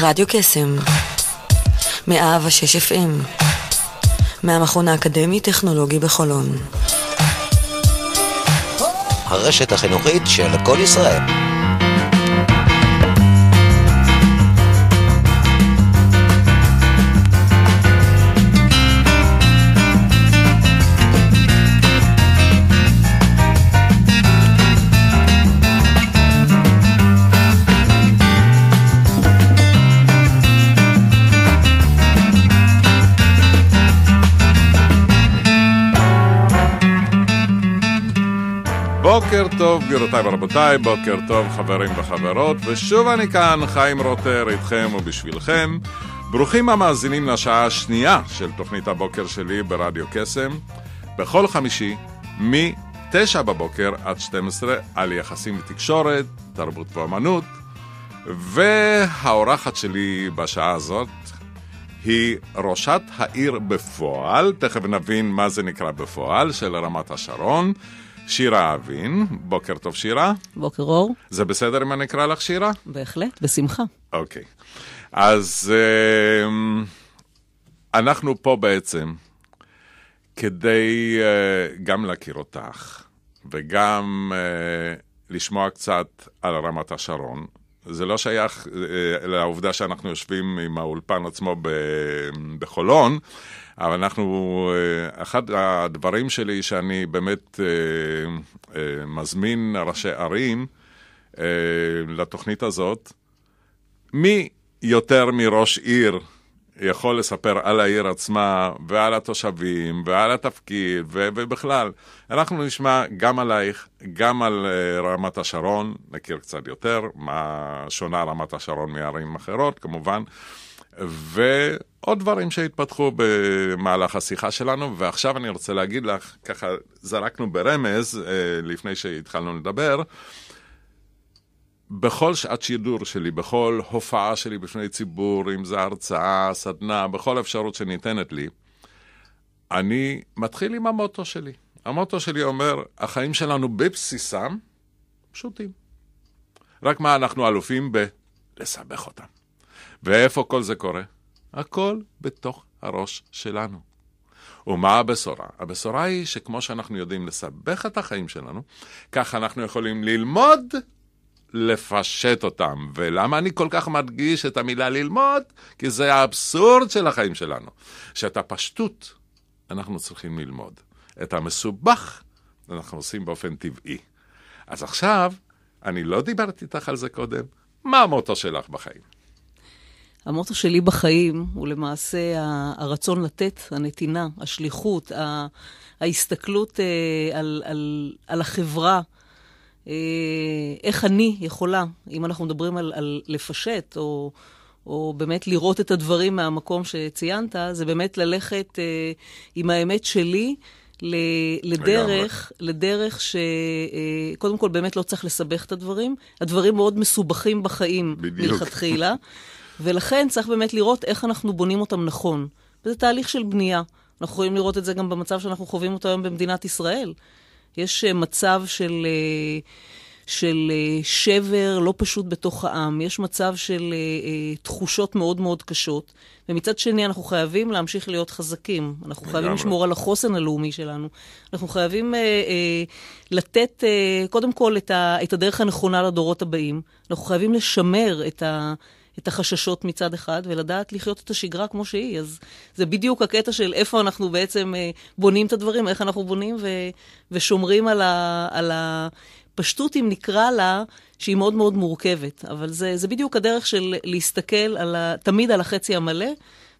רדיו קסם, מאה ושש אפים, מהמכון האקדמי-טכנולוגי בחולון. הרשת החינוכית של כל ישראל. בוקר טוב, גבירותיי ורבותיי, בוקר טוב חברים וחברות, ושוב אני כאן, חיים רוטר, איתכם ובשבילכם. ברוכים המאזינים לשעה השנייה של תוכנית הבוקר שלי ברדיו קסם, בכל חמישי, מ-9 בבוקר עד 12, על יחסים ותקשורת, תרבות ואמנות, והאורחת שלי בשעה הזאת היא ראשת העיר בפועל, תכף נבין מה זה נקרא בפועל, של רמת השרון. שירה אבין. בוקר טוב, שירה. בוקר אור. זה בסדר אם אני אקרא לך שירה? בהחלט, בשמחה. אוקיי. אז אה, אנחנו פה בעצם כדי אה, גם להכיר אותך וגם אה, לשמוע קצת על רמת השרון. זה לא שייך אה, לעובדה שאנחנו יושבים עם האולפן עצמו בחולון, אבל אנחנו, אה, אחד הדברים שלי שאני באמת אה, אה, מזמין ראשי ערים לתוכנית הזאת, מי יותר מראש עיר יכול לספר על העיר עצמה ועל התושבים ועל התפקיד ו- ובכלל. אנחנו נשמע גם עלייך, גם על uh, רמת השרון, נכיר קצת יותר, מה שונה רמת השרון מערים אחרות כמובן, ועוד דברים שהתפתחו במהלך השיחה שלנו, ועכשיו אני רוצה להגיד לך, ככה זרקנו ברמז אה, לפני שהתחלנו לדבר, בכל שעת שידור שלי, בכל הופעה שלי בפני ציבור, אם זה הרצאה, סדנה, בכל אפשרות שניתנת לי, אני מתחיל עם המוטו שלי. המוטו שלי אומר, החיים שלנו בבסיסם פשוטים. רק מה אנחנו אלופים ב... לסבך אותם. ואיפה כל זה קורה? הכל בתוך הראש שלנו. ומה הבשורה? הבשורה היא שכמו שאנחנו יודעים לסבך את החיים שלנו, כך אנחנו יכולים ללמוד לפשט אותם. ולמה אני כל כך מדגיש את המילה ללמוד? כי זה האבסורד של החיים שלנו. שאת הפשטות אנחנו צריכים ללמוד. את המסובך אנחנו עושים באופן טבעי. אז עכשיו, אני לא דיברתי איתך על זה קודם, מה המוטו שלך בחיים? המוטו שלי בחיים הוא למעשה הרצון לתת, הנתינה, השליחות, ההסתכלות אה, על, על, על החברה, אה, איך אני יכולה, אם אנחנו מדברים על, על לפשט או, או באמת לראות את הדברים מהמקום שציינת, זה באמת ללכת אה, עם האמת שלי. לדרך, לדרך שקודם כל באמת לא צריך לסבך את הדברים. הדברים מאוד מסובכים בחיים מלכתחילה. ולכן צריך באמת לראות איך אנחנו בונים אותם נכון. וזה תהליך של בנייה. אנחנו יכולים לראות את זה גם במצב שאנחנו חווים אותו היום במדינת ישראל. יש אה, מצב של, אה, של אה, שבר לא פשוט בתוך העם, יש מצב של תחושות מאוד מאוד קשות, ומצד שני אנחנו חייבים להמשיך להיות חזקים, אנחנו חייבים לשמור על החוסן הלאומי שלנו, אנחנו חייבים לתת קודם כל את הדרך הנכונה לדורות הבאים, אנחנו חייבים לשמר את ה... את החששות מצד אחד, ולדעת לחיות את השגרה כמו שהיא. אז זה בדיוק הקטע של איפה אנחנו בעצם אה, בונים את הדברים, איך אנחנו בונים ו, ושומרים על, ה, על הפשטות, אם נקרא לה, שהיא מאוד מאוד מורכבת. אבל זה, זה בדיוק הדרך של להסתכל על ה, תמיד על החצי המלא.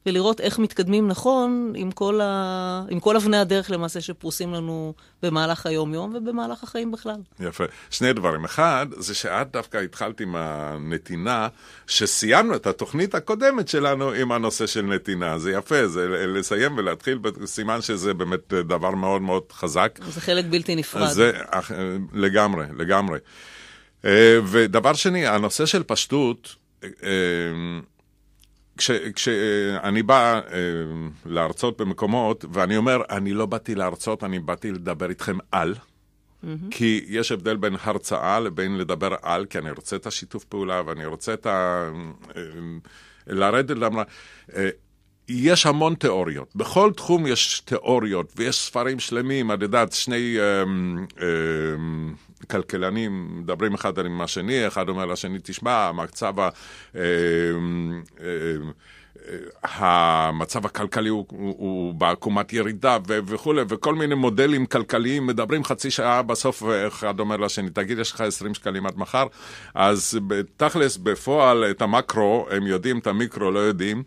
ולראות איך מתקדמים נכון עם כל, ה... עם כל אבני הדרך למעשה שפרוסים לנו במהלך היום-יום ובמהלך החיים בכלל. יפה. שני דברים. אחד, זה שאת דווקא התחלת עם הנתינה, שסיימנו את התוכנית הקודמת שלנו עם הנושא של נתינה. זה יפה, זה לסיים ולהתחיל בסימן שזה באמת דבר מאוד מאוד חזק. זה חלק בלתי נפרד. זה לגמרי, לגמרי. אה, ודבר שני, הנושא של פשטות, אה, כשאני אה, בא אה, להרצות במקומות, ואני אומר, אני לא באתי להרצות, אני באתי לדבר איתכם על. Mm-hmm. כי יש הבדל בין הרצאה לבין לדבר על, כי אני רוצה את השיתוף פעולה ואני רוצה את ה... אה, לרדת למה... יש המון תיאוריות. בכל תחום יש תיאוריות, ויש ספרים שלמים. את יודעת, שני אמ, אמ, כלכלנים מדברים אחד עם השני, אחד אומר לשני, תשמע, המצב ה... אמ, אמ, המצב הכלכלי הוא, הוא, הוא בעקומת ירידה ו- וכולי, וכל מיני מודלים כלכליים מדברים חצי שעה, בסוף אחד אומר לשני, תגיד, יש לך 20 שקלים עד מחר? אז תכלס, בפועל, את המקרו, הם יודעים, את המיקרו לא יודעים.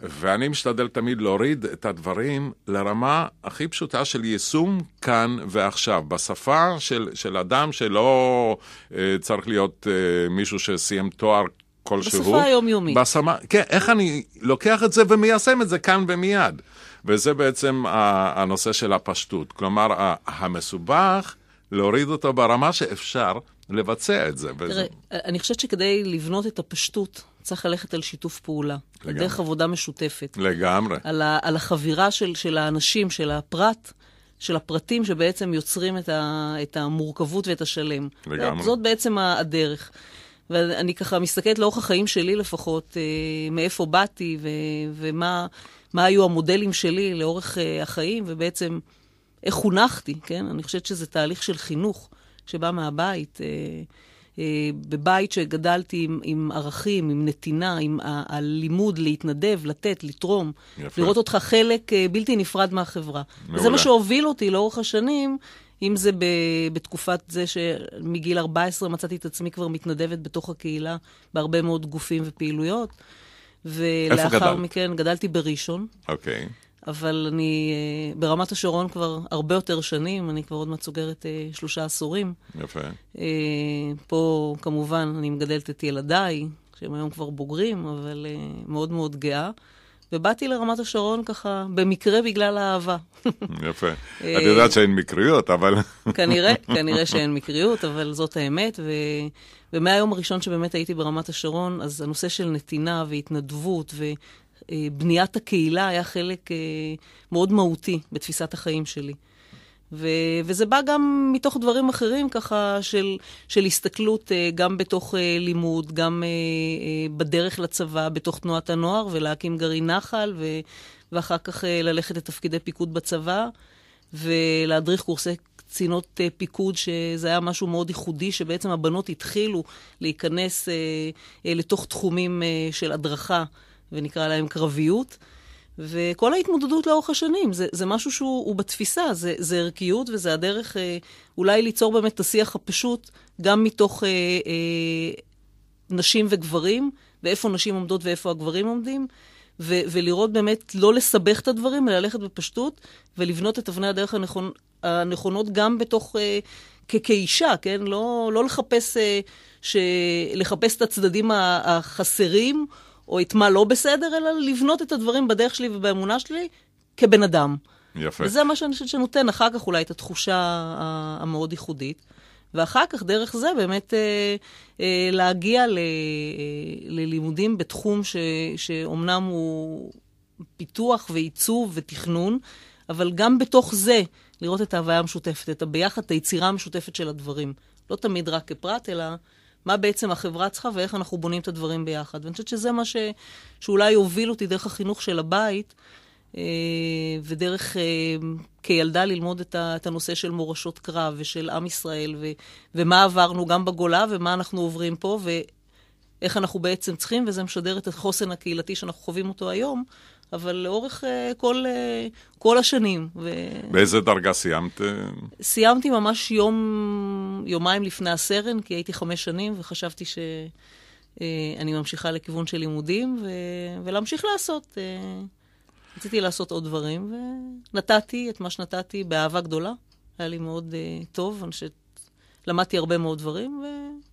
ואני משתדל תמיד להוריד את הדברים לרמה הכי פשוטה של יישום כאן ועכשיו, בשפה של, של אדם שלא אה, צריך להיות אה, מישהו שסיים תואר כלשהו. בשפה היומיומית. בשמה, כן, איך אני לוקח את זה ומיישם את זה כאן ומיד. וזה בעצם הנושא של הפשטות. כלומר, המסובך, להוריד אותו ברמה שאפשר לבצע את זה. תראה, וזה... אני חושבת שכדי לבנות את הפשטות צריך ללכת על שיתוף פעולה. לגמרי. על דרך עבודה משותפת. לגמרי. על, ה, על החבירה של, של האנשים, של הפרט, של הפרטים שבעצם יוצרים את, ה, את המורכבות ואת השלם. לגמרי. זאת, זאת בעצם הדרך. ואני ככה מסתכלת לאורך החיים שלי לפחות, אה, מאיפה באתי ו, ומה מה היו המודלים שלי לאורך אה, החיים, ובעצם איך חונכתי, כן? אני חושבת שזה תהליך של חינוך שבא מהבית. אה, אה, בבית שגדלתי עם, עם ערכים, עם נתינה, עם הלימוד להתנדב, לתת, לתרום, יפה. לראות אותך חלק אה, בלתי נפרד מהחברה. מעולה. וזה מה שהוביל אותי לאורך השנים. אם זה ב, בתקופת זה שמגיל 14 מצאתי את עצמי כבר מתנדבת בתוך הקהילה בהרבה מאוד גופים ופעילויות. ולאחר מכן גדלתי בראשון. אוקיי. Okay. אבל אני אה, ברמת השרון כבר הרבה יותר שנים, אני כבר עוד מעט סוגרת אה, שלושה עשורים. יפה. אה, פה, כמובן, אני מגדלת את ילדיי, שהם היום כבר בוגרים, אבל מאוד מאוד גאה. ובאתי לרמת השרון ככה, במקרה בגלל האהבה. יפה. את יודעת שאין מקריות, אבל... כנראה, כנראה שאין מקריות, אבל זאת האמת. ו... ומהיום הראשון שבאמת הייתי ברמת השרון, אז הנושא של נתינה והתנדבות ו... אה, בניית הקהילה היה חלק אה, מאוד מהותי בתפיסת החיים שלי. ו, וזה בא גם מתוך דברים אחרים, ככה, של, של הסתכלות אה, גם בתוך לימוד, גם בדרך לצבא, בתוך תנועת הנוער, ולהקים גרעין נחל, ו, ואחר כך ללכת לתפקידי פיקוד בצבא, ולהדריך קורסי קצינות פיקוד, שזה היה משהו מאוד ייחודי, שבעצם הבנות התחילו להיכנס לתוך תחומים של הדרכה. ונקרא להם קרביות. וכל ההתמודדות לאורך השנים, זה, זה משהו שהוא בתפיסה, זה, זה ערכיות וזה הדרך אה, אולי ליצור באמת את השיח הפשוט, גם מתוך אה, אה, נשים וגברים, ואיפה נשים עומדות ואיפה הגברים עומדים, ו, ולראות באמת לא לסבך את הדברים, אלא ללכת בפשטות ולבנות את אבני הדרך הנכון, הנכונות גם בתוך, אה, כ, כאישה, כן? לא, לא לחפש, אה, ש, לחפש את הצדדים החסרים. או את מה לא בסדר, אלא לבנות את הדברים בדרך שלי ובאמונה שלי כבן אדם. יפה. וזה מה שאני חושבת שנותן אחר כך אולי את התחושה המאוד ייחודית. ואחר כך, דרך זה, באמת אה, אה, להגיע ל, אה, ללימודים בתחום ש, שאומנם הוא פיתוח ועיצוב ותכנון, אבל גם בתוך זה לראות את ההוויה המשותפת, את הביחד, את היצירה המשותפת של הדברים. לא תמיד רק כפרט, אלא מה בעצם החברה צריכה ואיך אנחנו בונים את הדברים ביחד. ואני חושבת שזה מה ש, שאולי הוביל אותי דרך החינוך של הבית, אה, ודרך אה, כילדה ללמוד את הנושא של מורשות קרב ושל עם ישראל, ו, ומה עברנו גם בגולה ומה אנחנו עוברים פה, ואיך אנחנו בעצם צריכים, וזה משדר את החוסן הקהילתי שאנחנו חווים אותו היום, אבל לאורך uh, כל, uh, כל השנים. ו... באיזה דרגה סיימת? סיימתי ממש יום, יומיים לפני הסרן, כי הייתי חמש שנים, וחשבתי שאני אה, uh, ממשיכה לכיוון של לימודים, ו... ולהמשיך לעשות. Uh, רציתי לעשות עוד דברים, ונתתי את מה שנתתי באהבה גדולה. היה לי מאוד uh, טוב, אני חושבת, למדתי הרבה מאוד דברים,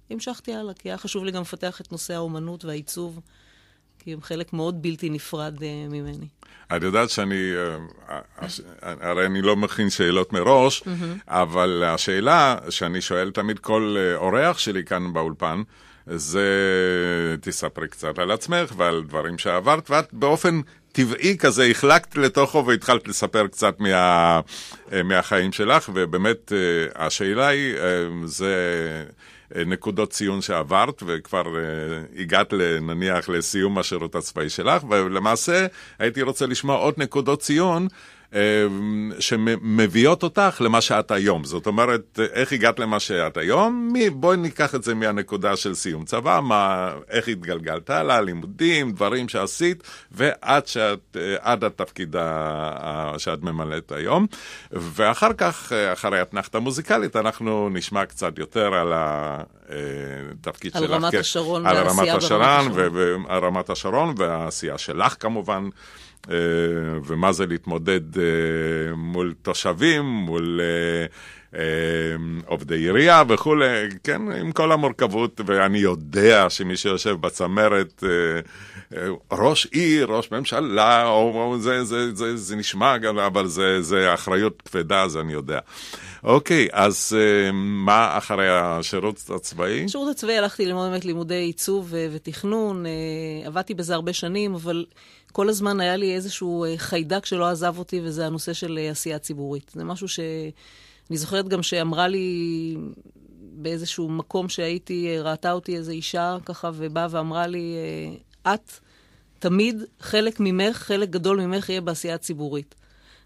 והמשכתי הלאה, כי היה חשוב לי גם לפתח את נושא האומנות והעיצוב. כי הם חלק מאוד בלתי נפרד אה, ממני. את יודעת שאני, אה, אה, הרי אני לא מכין שאלות מראש, אבל השאלה שאני שואל תמיד כל אורח שלי כאן באולפן, זה תספרי קצת על עצמך ועל דברים שעברת, ואת באופן טבעי כזה החלקת לתוכו והתחלת לספר קצת מה, מהחיים שלך, ובאמת השאלה היא, זה... אה, נקודות ציון שעברת, וכבר אה, הגעת נניח לסיום השירות הצבאי שלך, ולמעשה הייתי רוצה לשמוע עוד נקודות ציון. אמ, שמביאות אותך למה שאת היום. זאת אומרת, איך הגעת למה שאת היום? בואי ניקח את זה מהנקודה של סיום צבא, מה, איך התגלגלת הלאה, לימודים, דברים שעשית, ועד שאת, אה, עד התפקיד שאת ממלאת היום. ואחר כך, אה, אחרי התנחת המוזיקלית, אנחנו נשמע קצת יותר על אה, התפקיד על שלך. רמת השרון והעשייה ברמת השרון. על רמת השרון והעשייה שלך כמובן. אה, ומה זה להתמודד אה, מול תושבים, מול אה, עובדי עירייה וכולי, כן, עם כל המורכבות, ואני יודע שמי שיושב בצמרת, ראש עיר, ראש ממשלה, או, או, זה, זה, זה, זה זה נשמע אבל זה, זה אחריות כבדה, זה אני יודע. אוקיי, אז מה אחרי השירות הצבאי? השירות הצבאי הלכתי ללמוד באמת לימודי עיצוב ותכנון, עבדתי בזה הרבה שנים, אבל... כל הזמן היה לי איזשהו אה, חיידק שלא עזב אותי, וזה הנושא של אה, עשייה ציבורית. זה משהו ש... אני זוכרת גם שאמרה לי באיזשהו מקום שהייתי, אה, ראתה אותי איזו אישה ככה, ובאה ואמרה לי, את תמיד, חלק ממך, חלק גדול ממך יהיה בעשייה הציבורית.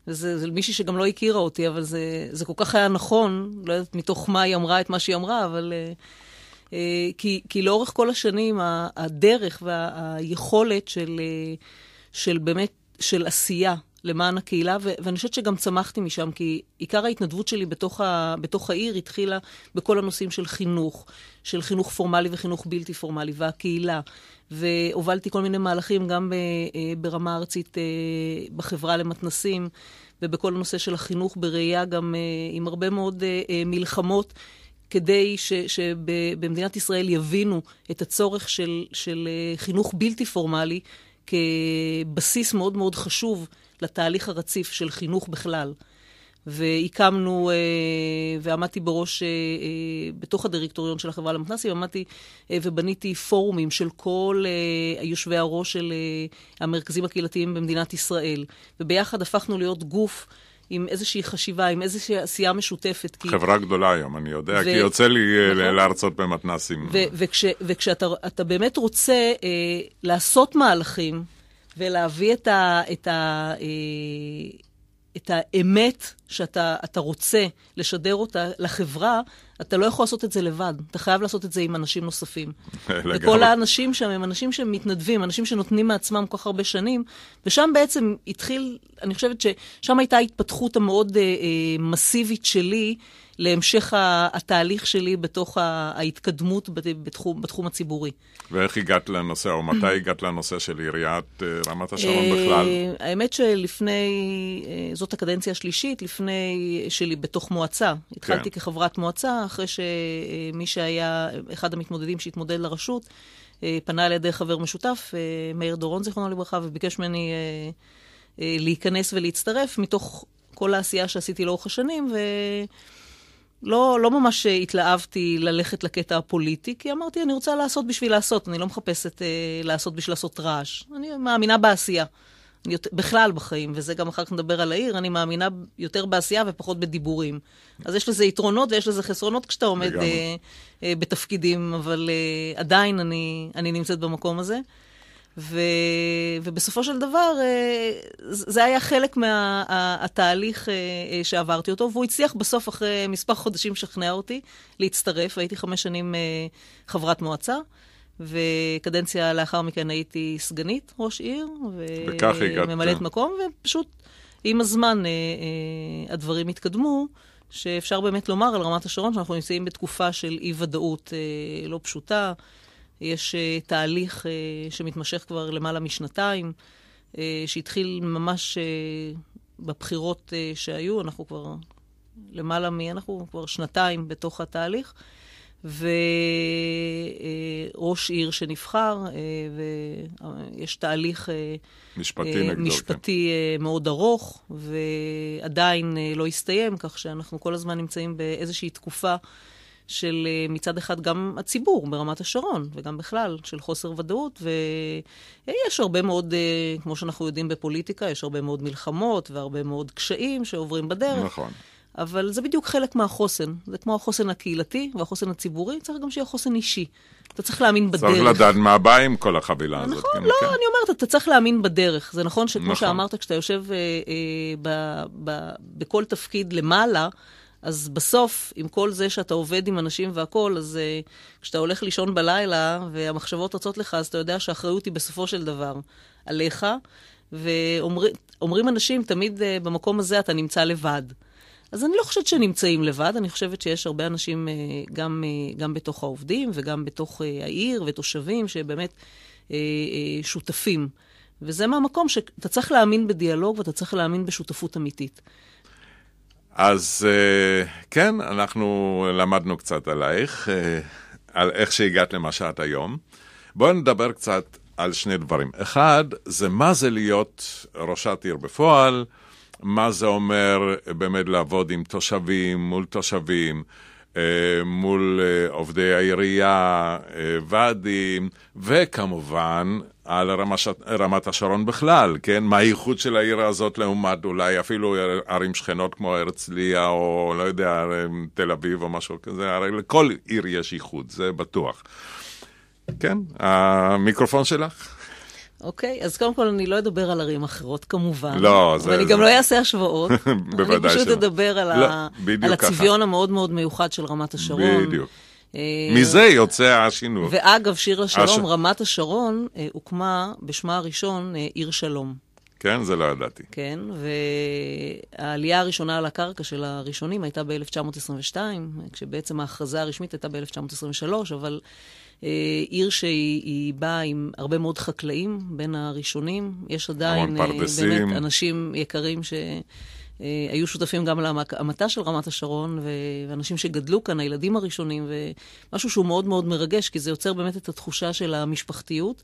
וזה זה מישהי שגם לא הכירה אותי, אבל זה, זה כל כך היה נכון, לא יודעת מתוך מה היא אמרה את מה שהיא אמרה, אבל... Uh, uh, כי, כי לאורך כל השנים הדרך והיכולת וה, של... Uh, של באמת, של עשייה למען הקהילה, ו- ואני חושבת שגם צמחתי משם, כי עיקר ההתנדבות שלי בתוך, ה- בתוך העיר התחילה בכל הנושאים של חינוך, של חינוך פורמלי וחינוך בלתי פורמלי, והקהילה. והובלתי כל מיני מהלכים גם ב- אה, אה, ברמה ארצית אה, בחברה למתנסים, ובכל הנושא של החינוך בראייה גם עם הרבה מאוד מלחמות. כדי ש, שבמדינת ישראל יבינו את הצורך של, של חינוך בלתי פורמלי כבסיס מאוד מאוד חשוב לתהליך הרציף של חינוך בכלל. והקמנו, אה, ועמדתי בראש, אה, אה, בתוך הדירקטוריון של החברה למתנ"סים, עמדתי ובניתי פורומים של כל יושבי הראש של המרכזים הקהילתיים במדינת ישראל. וביחד הפכנו להיות גוף עם איזושהי חשיבה, עם איזושהי עשייה משותפת. כי... חברה גדולה היום, אני יודע, ו... כי יוצא לי אה, נכון. להרצות במתנסים. ו- וכש- וכשאתה באמת רוצה אה, לעשות מהלכים ולהביא את, ה- את, ה- אה, את האמת שאתה רוצה לשדר אותה לחברה, אתה לא יכול לעשות את זה לבד. אתה חייב לעשות את זה עם אנשים נוספים. וכל האנשים שם הם אנשים שמתנדבים, אנשים שנותנים מעצמם כל כך הרבה שנים, ושם בעצם התחיל, אני חושבת ששם הייתה ההתפתחות המאוד אה, אה, מסיבית שלי. להמשך התהליך שלי בתוך ההתקדמות בתחום, בתחום הציבורי. ואיך הגעת לנושא, או מתי הגעת לנושא של עיריית אה, רמת השרון אה, בכלל? האמת שלפני, אה, זאת הקדנציה השלישית, לפני שלי בתוך מועצה. התחלתי כן. כחברת מועצה, אחרי שמי שהיה אחד המתמודדים שהתמודד לרשות, אה, פנה על ידי חבר משותף, אה, מאיר דורון, זיכרונו לברכה, וביקש ממני אה, להיכנס ולהצטרף מתוך כל העשייה שעשיתי לאורך השנים, ולא לא, ממש התלהבתי ללכת לקטע הפוליטי, כי אמרתי, אני רוצה לעשות בשביל לעשות, אני לא מחפשת לעשות בשביל לעשות רעש. אני מאמינה בעשייה. בכלל בחיים, וזה גם אחר כך נדבר על העיר, אני מאמינה יותר בעשייה ופחות בדיבורים. אז יש לזה יתרונות ויש לזה חסרונות כשאתה עומד אה, אה, בתפקידים, אבל אה, עדיין אני, אני נמצאת במקום הזה. ו, ובסופו של דבר, אה, זה היה חלק מהתהליך מה, אה, אה, שעברתי אותו, והוא הצליח בסוף, אחרי מספר חודשים, לשכנע אותי להצטרף. הייתי חמש שנים אה, חברת מועצה. וקדנציה לאחר מכן הייתי סגנית ראש עיר, וממלאת מקום, ופשוט עם הזמן אה, אה, הדברים התקדמו. שאפשר באמת לומר על רמת השרון שאנחנו נמצאים בתקופה של אי-ודאות אה, לא פשוטה. יש אה, תהליך אה, שמתמשך כבר למעלה משנתיים, אה, שהתחיל ממש אה, בבחירות אה, שהיו, אנחנו כבר למעלה מ... אנחנו כבר שנתיים בתוך התהליך. אה, וראש עיר שנבחר, אה, ויש תהליך אה, משפטי, אה, נגדו, כן. משפטי כן. מאוד ארוך, ועדיין לא הסתיים, כך שאנחנו כל הזמן נמצאים באיזושהי תקופה של מצד אחד גם הציבור ברמת השרון, וגם בכלל, של חוסר ודאות, ויש הרבה מאוד, כמו שאנחנו יודעים בפוליטיקה, יש הרבה מאוד מלחמות והרבה מאוד קשיים שעוברים בדרך. נכון. אבל זה בדיוק חלק מהחוסן. זה כמו החוסן הקהילתי והחוסן הציבורי, צריך גם שיהיה חוסן אישי. אתה צריך להאמין בדרך. צריך לדעת מה בא עם כל החבילה נכון, הזאת. נכון, כן, לא, כן. אני אומרת, אתה צריך להאמין בדרך. זה נכון שכמו נכון. שאמרת, כשאתה יושב אה, אה, ב, ב, בכל תפקיד למעלה, אז בסוף, עם כל זה שאתה עובד עם אנשים והכול, אז אה, כשאתה הולך לישון בלילה והמחשבות רצות לך, אז אתה יודע שהאחריות היא בסופו של דבר עליך. ואומרים אנשים, תמיד אה, במקום הזה אתה נמצא לבד. אז אני לא חושבת שנמצאים לבד, אני חושבת שיש הרבה אנשים אה, גם, אה, גם בתוך העובדים וגם בתוך אה, העיר ותושבים שבאמת שותפים. וזה מהמקום שאתה צריך להאמין בדיאלוג ואתה צריך להאמין בשותפות אמיתית. אז כן, אנחנו למדנו קצת עלייך, על איך שהגעת למה שאת היום. בואו נדבר קצת על שני דברים. אחד, זה מה זה להיות ראשת עיר בפועל, מה זה אומר אה, באמת לעבוד עם תושבים, מול תושבים, אה, מול אה, עובדי העירייה, ועדים, וכמובן על רמת, רמת השרון בכלל, כן? מה הייחוד של העיר הזאת לעומת אולי אפילו ערים שכנות כמו הרצליה, או לא יודע, תל אביב או משהו כזה, הרי לכל עיר יש ייחוד, זה בטוח. כן, המיקרופון שלך. אוקיי? אז קודם כל, אני לא אדבר על ערים אחרות, כמובן. לא, זה... ואני זה... גם לא אעשה השוואות. בוודאי שלא. אני פשוט אדבר על, לא, ה... על הצביון המאוד מאוד מיוחד של רמת השרון. בדיוק. אה, מזה יוצא השינוי. ואגב, שיר לשלום, הש... רמת השרון אה, הוקמה בשמה הראשון אה, עיר שלום. כן, זה לא ידעתי. כן, והעלייה הראשונה על הקרקע של הראשונים הייתה ב-1922, כשבעצם ההכרזה הרשמית הייתה ב-1923, אבל אה, עיר שהיא באה עם הרבה מאוד חקלאים, בין הראשונים. יש עדיין אה, באמת אנשים יקרים ש... אה, היו שותפים גם להמתה של רמת השרון, ואנשים שגדלו כאן, הילדים הראשונים, ומשהו שהוא מאוד מאוד מרגש, כי זה יוצר באמת את התחושה של המשפחתיות.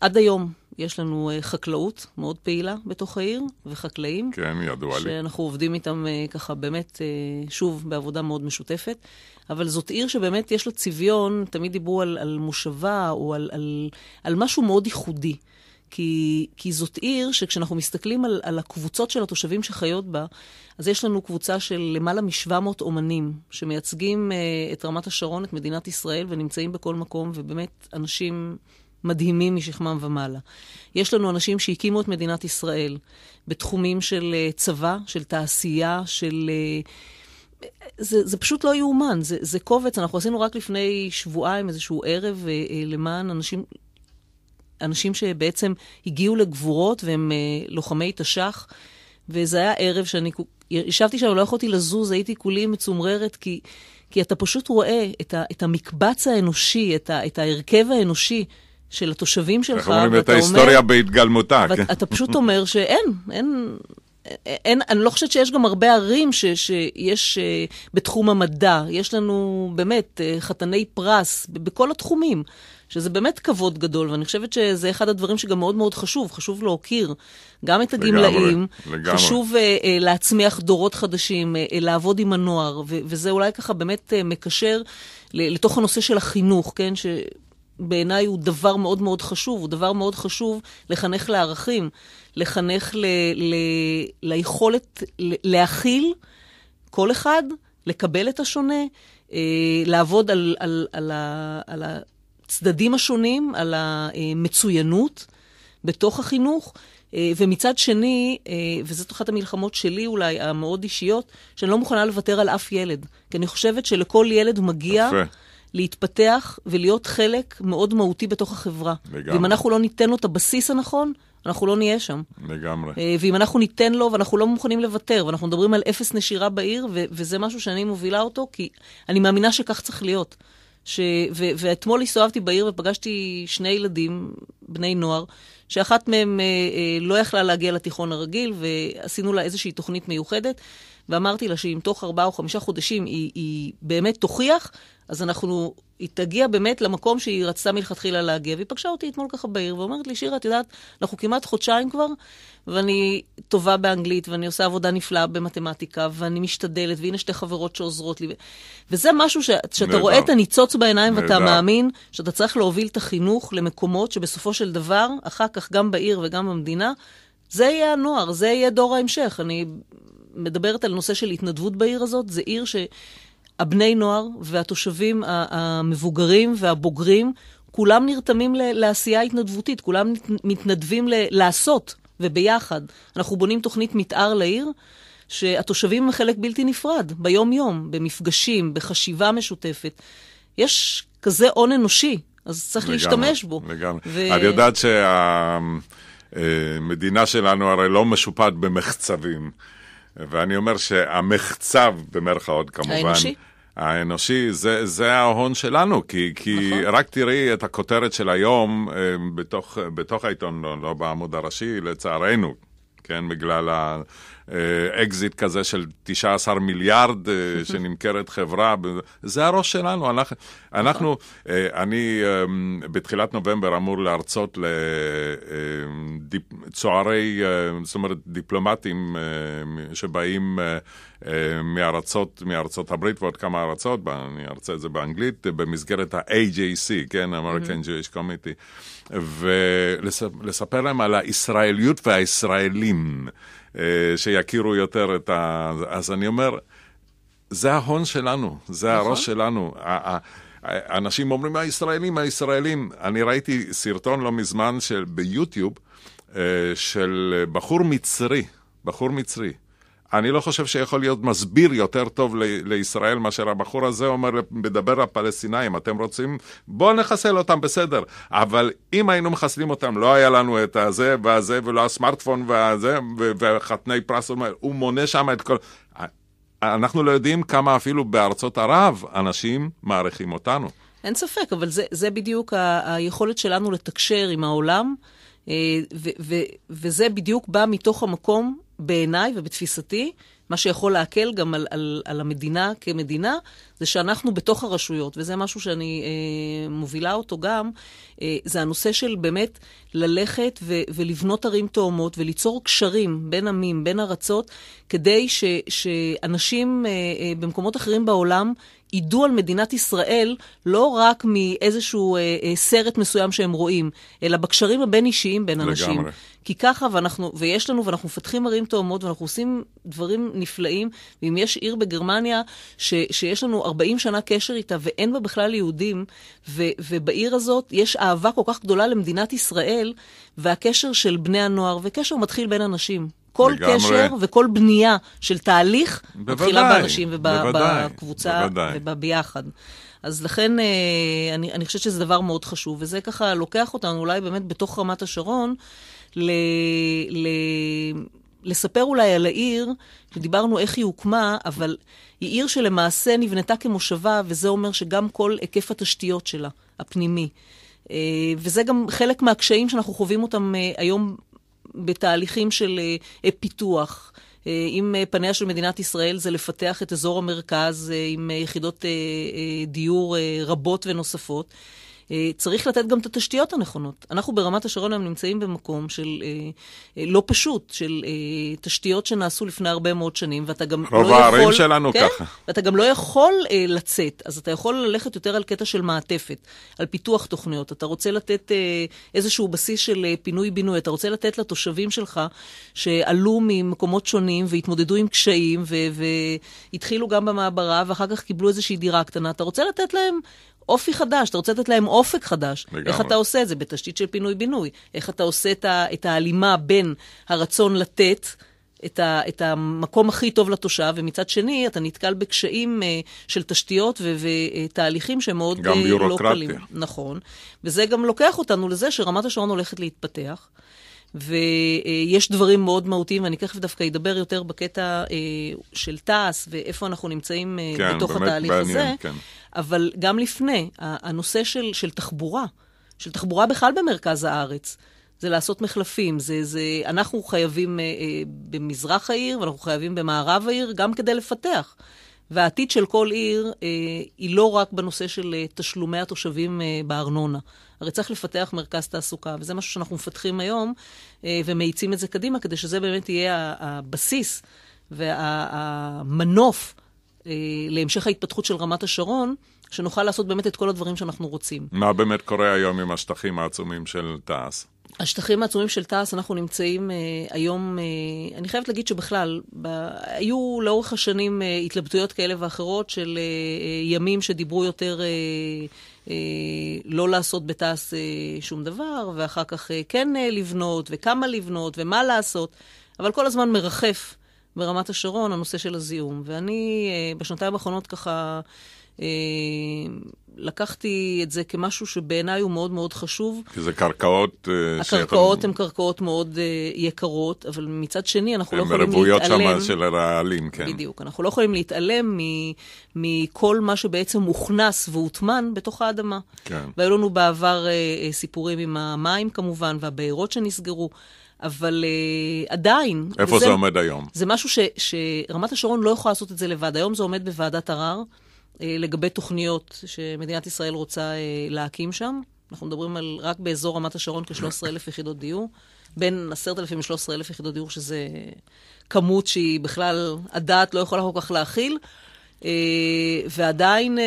עד היום יש לנו אה, חקלאות מאוד פעילה בתוך העיר, וחקלאים. כן, ידוע שאנחנו לי. שאנחנו עובדים איתם אה, ככה באמת, אה, שוב, בעבודה מאוד משותפת. אבל זאת עיר שבאמת יש לה צביון, תמיד דיברו על, על מושבה או על, על, על משהו מאוד ייחודי. כי, כי זאת עיר שכשאנחנו מסתכלים על, על הקבוצות של התושבים שחיות בה, אז יש לנו קבוצה של למעלה משבע מאות אומנים שמייצגים אה, את רמת השרון, את מדינת ישראל, ונמצאים בכל מקום, ובאמת אנשים מדהימים משכמם ומעלה. יש לנו אנשים שהקימו את מדינת ישראל בתחומים של אה, צבא, של תעשייה, של... אה, זה, זה פשוט לא יאומן, זה, זה קובץ. אנחנו עשינו רק לפני שבועיים איזשהו ערב אה, אה, למען אנשים, אנשים שבעצם הגיעו לגבורות והם אה, לוחמי תש"ח, וזה היה ערב שאני ישבתי שם, לא יכולתי לזוז, הייתי כולי מצומררת, כי, כי אתה פשוט רואה את, ה, את המקבץ האנושי, את, ה, את ההרכב האנושי של התושבים שלך, ואתה אומר... אנחנו אומרים את ההיסטוריה בהתגלמותה. כן. אתה פשוט אומר שאין, אין... אין, אני לא חושבת שיש גם הרבה ערים ש, שיש אה, בתחום המדע. יש לנו באמת אה, חתני פרס בכל התחומים, שזה באמת כבוד גדול, ואני חושבת שזה אחד הדברים שגם מאוד מאוד חשוב, חשוב להוקיר גם את הגמלאים, לגמרי, חשוב uh, uh, להצמיח דורות חדשים, uh, uh, לעבוד עם הנוער, ו- וזה אולי ככה באמת uh, מקשר לתוך הנושא של החינוך, כן? ש... בעיניי הוא דבר מאוד מאוד חשוב, הוא דבר מאוד חשוב לחנך לערכים, לחנך ל, ל, ליכולת להכיל כל אחד, לקבל את השונה, אה, לעבוד על, על, על, ה, על הצדדים השונים, על המצוינות בתוך החינוך. אה, ומצד שני, אה, וזאת אחת המלחמות שלי אולי, המאוד אישיות, שאני לא מוכנה לוותר על אף ילד. כי אני חושבת שלכל ילד מגיע... יפה. להתפתח ולהיות חלק מאוד מהותי בתוך החברה. לגמרי. ואם אנחנו לא ניתן לו את הבסיס הנכון, אנחנו לא נהיה שם. לגמרי. אה, ואם אנחנו ניתן לו, ואנחנו לא מוכנים לוותר, ואנחנו מדברים על אפס נשירה בעיר, ו- וזה משהו שאני מובילה אותו, כי אני מאמינה שכך צריך להיות. ש... ו... ואתמול הסתובבתי בעיר ופגשתי שני ילדים, בני נוער, שאחת מהם אה, אה, לא יכלה להגיע לתיכון הרגיל, ועשינו לה איזושהי תוכנית מיוחדת, ואמרתי לה שאם תוך ארבעה או חמישה חודשים היא, היא באמת תוכיח, אז אנחנו, היא תגיע באמת למקום שהיא רצתה מלכתחילה להגיע. והיא פגשה אותי אתמול ככה בעיר, ואומרת לי, שירה, את יודעת, אנחנו כמעט חודשיים כבר, ואני טובה באנגלית, ואני עושה עבודה נפלאה במתמטיקה, ואני משתדלת, והנה שתי חברות שעוזרות לי. וזה משהו ש, שאתה רואה את הניצוץ בעיניים, ואתה מאמין שאתה צריך להוביל את החינוך למקומות שבסופו של דבר, אחר כך גם בעיר וגם במדינה, זה יהיה הנוער, זה יהיה דור ההמשך. אני מדברת על נושא של התנדבות בעיר הזאת. זו עיר שהבני נוער והתושבים המבוגרים והבוגרים, כולם נרתמים לעשייה התנדבותית, כולם מתנדבים לעשות, וביחד. אנחנו בונים תוכנית מתאר לעיר. שהתושבים הם חלק בלתי נפרד, ביום-יום, במפגשים, בחשיבה משותפת. יש כזה הון אנושי, אז צריך לגמרי, להשתמש בו. לגמרי. ו... את יודעת שהמדינה אה, שלנו הרי לא משופעת במחצבים. ואני אומר שהמחצב, במרכאות כמובן, האנושי, האנושי זה, זה ההון שלנו, כי, כי נכון. רק תראי את הכותרת של היום אה, בתוך, בתוך העיתון, לא, לא בעמוד הראשי, לצערנו, כן? בגלל האקזיט כזה של 19 מיליארד אה, שנמכרת חברה, זה הראש שלנו. אנחנו, נכון. אנחנו אה, אני אמ, בתחילת נובמבר אמור להרצות לצוערי, אה, אמ, זאת אומרת, דיפלומטים שבאים... אה, מארצות, מארצות הברית ועוד כמה ארצות, אני ארצה את זה באנגלית, אה, במסגרת ה-AJC, כן, American mm-hmm. Jewish Committee, ולספר להם על הישראליות והישראלים, אה, שיכירו יותר את ה... אז אני אומר, זה ההון שלנו, זה נכון. הראש שלנו. אנשים אומרים, הישראלים, הישראלים. אני ראיתי סרטון לא מזמן של, ביוטיוב של בחור מצרי, בחור מצרי, אני לא חושב שיכול להיות מסביר יותר טוב ל- לישראל מאשר הבחור הזה אומר, מדבר הפלסטינאים, אתם רוצים? בואו נחסל אותם, בסדר. אבל אם היינו מחסלים אותם, לא היה לנו את הזה והזה, ולא הסמארטפון והזה, וחתני פרס, הוא מונה שם את כל... אנחנו לא יודעים כמה אפילו בארצות ערב אנשים מעריכים אותנו. אין ספק, אבל זה, זה בדיוק ה- היכולת שלנו לתקשר עם העולם, אה, ו- ו- וזה בדיוק בא מתוך המקום בעיניי ובתפיסתי, מה שיכול להקל גם על, על, על המדינה כמדינה, זה שאנחנו בתוך הרשויות, וזה משהו שאני אה, מובילה אותו גם, אה, זה הנושא של באמת ללכת ו, ולבנות ערים תאומות וליצור קשרים בין עמים, בין ארצות, כדי ש, שאנשים אה, אה, במקומות אחרים בעולם ידעו על מדינת ישראל לא רק מאיזשהו אה, אה, סרט מסוים שהם רואים, אלא בקשרים הבין-אישיים בין אנשים. לגמרי. כי ככה, ואנחנו, ויש לנו, ואנחנו מפתחים ערים תאומות, ואנחנו עושים דברים נפלאים. ואם יש עיר בגרמניה ש, שיש לנו 40 שנה קשר איתה, ואין בה בכלל יהודים, ו, ובעיר הזאת יש אהבה כל כך גדולה למדינת ישראל, והקשר של בני הנוער, וקשר מתחיל בין אנשים. כל לגמרי. קשר וכל בנייה של תהליך, בוודאי, מתחילה באנשים ובקבוצה ובביחד. אז לכן אה, אני, אני חושבת שזה דבר מאוד חשוב, וזה ככה לוקח אותנו אולי באמת בתוך רמת השרון ל... ל לספר אולי על העיר, שדיברנו איך היא הוקמה, אבל היא עיר שלמעשה נבנתה כמושבה, וזה אומר שגם כל היקף התשתיות שלה, הפנימי. אה, וזה גם חלק מהקשיים שאנחנו חווים אותם אה, היום בתהליכים של אה, פיתוח. אה, אם אה, פניה של מדינת ישראל זה לפתח את אזור המרכז עם יחידות דיור רבות ונוספות. אה, צריך לתת גם את התשתיות הנכונות. אנחנו ברמת השרון היום נמצאים במקום של אה, אה, לא פשוט, של תשתיות שנעשו לפני הרבה מאוד שנים, ואתה גם לא יכול... רוב הערים שלנו כן? ככה. ואתה גם לא יכול לצאת, אז אתה יכול ללכת יותר על קטע של מעטפת, על פיתוח תוכניות. אתה רוצה לתת איזשהו בסיס של פינוי-בינוי, אתה רוצה לתת לתושבים שלך, שעלו ממקומות שונים והתמודדו עם קשיים, והתחילו גם במעברה, ואחר כך קיבלו איזושהי דירה קטנה, אתה רוצה לתת להם אופי חדש, אתה רוצה לתת להם אופק חדש. לגמרי. איך אתה עושה את זה? בתשתית של פינוי-בינוי. איך אתה עושה את, ה, את ההלימה בין הרצון לתת את, ה, את המקום הכי טוב לתושב, ומצד שני, אתה נתקל בקשיים אה, של תשתיות ו, ותהליכים שהם מאוד אה, לא קלים. גם ביורוקרטיה. נכון. וזה גם לוקח אותנו לזה שרמת השרון הולכת להתפתח. ויש דברים מאוד מהותיים, ואני תכף דווקא אדבר יותר בקטע אה, של תעש ואיפה אנחנו נמצאים אה, כן, בתוך התהליך בעניין, הזה. כן. אבל גם לפני, הנושא של, של תחבורה, של תחבורה בכלל במרכז הארץ, זה לעשות מחלפים, זה, זה, אנחנו חייבים אה, במזרח העיר ואנחנו חייבים במערב העיר, גם כדי לפתח. והעתיד של כל עיר אה, היא לא רק בנושא של אה, תשלומי התושבים אה, בארנונה. הרי צריך לפתח מרכז תעסוקה, וזה משהו שאנחנו מפתחים היום אה, ומאיצים את זה קדימה, כדי שזה באמת יהיה הבסיס והמנוף אה, להמשך ההתפתחות של רמת השרון. שנוכל לעשות באמת את כל הדברים שאנחנו רוצים. מה באמת קורה היום עם השטחים העצומים של תעש? השטחים העצומים של תעש, אנחנו נמצאים אה, היום, אה, אני חייבת להגיד שבכלל, ב, היו לאורך השנים אה, התלבטויות כאלה ואחרות של אה, אה, ימים שדיברו יותר אה, אה, לא לעשות בתעש אה, שום דבר, ואחר כך אה, כן אה, לבנות, וכמה לבנות, ומה לעשות, אבל כל הזמן מרחף ברמת השרון הנושא של הזיהום. ואני אה, בשנתיים האחרונות ככה... אה, לקחתי את זה כמשהו שבעיניי הוא מאוד מאוד חשוב. כי זה קרקעות... אה, הקרקעות שאתם... הן קרקעות מאוד אה, יקרות, אבל מצד שני אנחנו לא יכולים להתעלם... הן רבויות שם של הרעלים, כן. בדיוק. אנחנו לא יכולים להתעלם מ... מכל מה שבעצם הוכנס והוטמן בתוך האדמה. כן. והיו לנו בעבר סיפורים עם המים כמובן, והבארות שנסגרו. אבל uh, עדיין... איפה וזה, זה עומד היום? זה משהו ש, שרמת השרון לא יכולה לעשות את זה לבד. היום זה עומד בוועדת ערר. אה, לגבי תוכניות שמדינת ישראל רוצה אה, להקים שם. אנחנו מדברים על רק באזור רמת השרון כ-13,000 יחידות דיור, בין 10,000 ל-13,000 יחידות דיור, שזה כמות שהיא בכלל, הדעת לא יכולה כל כך להכיל. אה, ועדיין